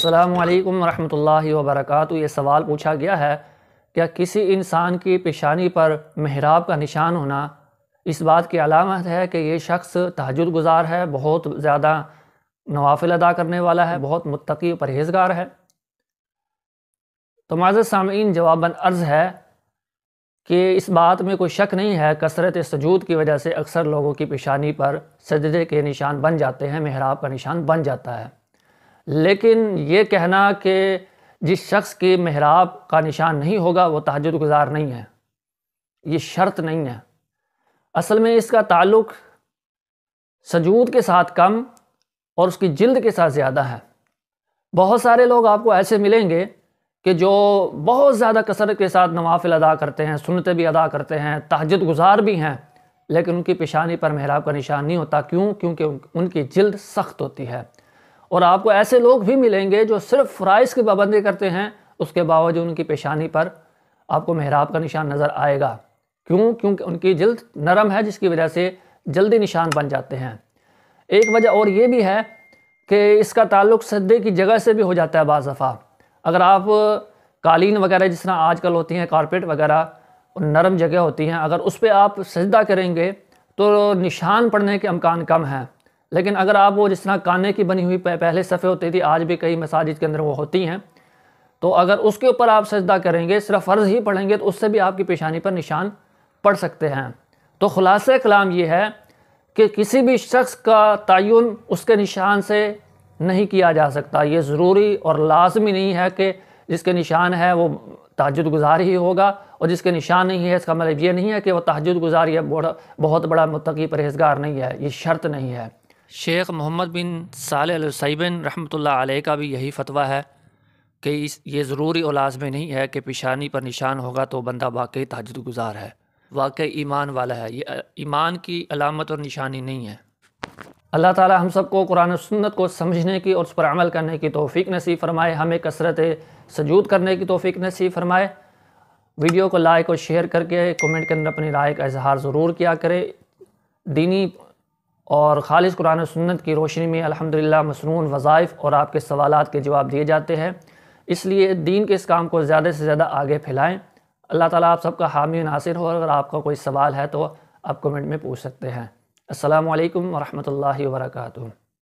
अस्सलाम वालेकुम रहमतुल्लाहि व बरकातहू ये सवाल पूछा गया है क्या किसी इंसान की पेशानी पर महराब का निशान होना इस बात की अलामत है कि ये शख्स तहजद गुजार है बहुत ज़्यादा नवाफिल अदा करने वाला है बहुत मतकी परहेजगार है तो माज़र सामीन जवाबन अर्ज़ है कि इस बात में कोई शक नहीं है कसरत सजूद की वजह से अक्सर लोगों की पेशानी पर सजदे के निशान बन जाते हैं महराब का निशान बन जाता है लेकिन ये कहना कि जिस शख्स के महराब का निशान नहीं होगा वो तहजद गुजार नहीं है ये शर्त नहीं है असल में इसका ताल्लुक सजूद के साथ कम और उसकी जिल्द के साथ ज़्यादा है बहुत सारे लोग आपको ऐसे मिलेंगे कि जो बहुत ज़्यादा कसरत के साथ नवाफिल अदा करते हैं सुनते भी अदा करते हैं तहजद गुजार भी हैं लेकिन उनकी पेशानी पर महराब का निशान नहीं होता क्यों क्योंकि उनकी जिल्द सख्त होती है और आपको ऐसे लोग भी मिलेंगे जो सिर्फ फ़राइज़ की पाबंदी करते हैं उसके बावजूद उनकी पेशानी पर आपको महराब का निशान नज़र आएगा क्यों क्योंकि उनकी जल्द नरम है जिसकी वजह से जल्दी निशान बन जाते हैं एक वजह और ये भी है कि इसका ताल्लुक सदे की जगह से भी हो जाता है बाज़ दफ़ा अगर आप कालीन वगैरह जिस तरह आज कल होती हैं कारपेट वगैरह नरम जगह होती हैं अगर उस पर आप सजदा करेंगे तो निशान पड़ने के अमकान कम हैं लेकिन अगर आप वो जिस तरह काने की बनी हुई पहले सफ़े होती थी आज भी कई मसाजिद के अंदर वो होती हैं तो अगर उसके ऊपर आप सजदा करेंगे सिर्फ फ़र्ज़ ही पढ़ेंगे तो उससे भी आपकी पेशानी पर निशान पड़ सकते हैं तो ख़ुलास कलाम ये है कि किसी भी शख्स का तयन उसके निशान से नहीं किया जा सकता ये ज़रूरी और लाजमी नहीं है कि जिसके निशान है वो तहजद गुजार ही होगा और जिसके निशान नहीं है इसका मतलब ये नहीं है कि वह तहजद गुजार या बहुत बड़ा मतकी परहेजगार नहीं है ये शर्त नहीं है शेख मोहम्मद बिन साल अलसैबिन रहमतुल्लाह अलैह का भी यही फतवा है कि इस ये ज़रूरी उलाज में नहीं है कि पेशानी पर निशान होगा तो बंदा वाकई तहजद गुजार है वाकई ईमान वाला है ये ईमान की अलामत और निशानी नहीं है अल्लाह ताला हम सबको कुरान सुन्नत को समझने की और उस पर अमल करने की तोफ़ी नसीब फ़रमाए हमें कसरत सजूद करने की तोफ़ी नसीब फ़रमाए वीडियो को लाइक और शेयर करके कमेंट के अंदर अपनी राय का इजहार ज़रूर किया करें दीनी और ख़ालिश कुरान सुन्नत की रोशनी में अल्हम्दुलिल्लाह मसनून वज़ाइफ और आपके सवालत के जवाब दिए जाते हैं इसलिए दीन के इस काम को ज़्यादा से ज़्यादा आगे फैलाएँ अल्लाह ताला आप सबका हामी नासिर हो अगर आपका कोई सवाल है तो आप कमेंट में पूछ सकते हैं अल्लाम वरहमल वर्का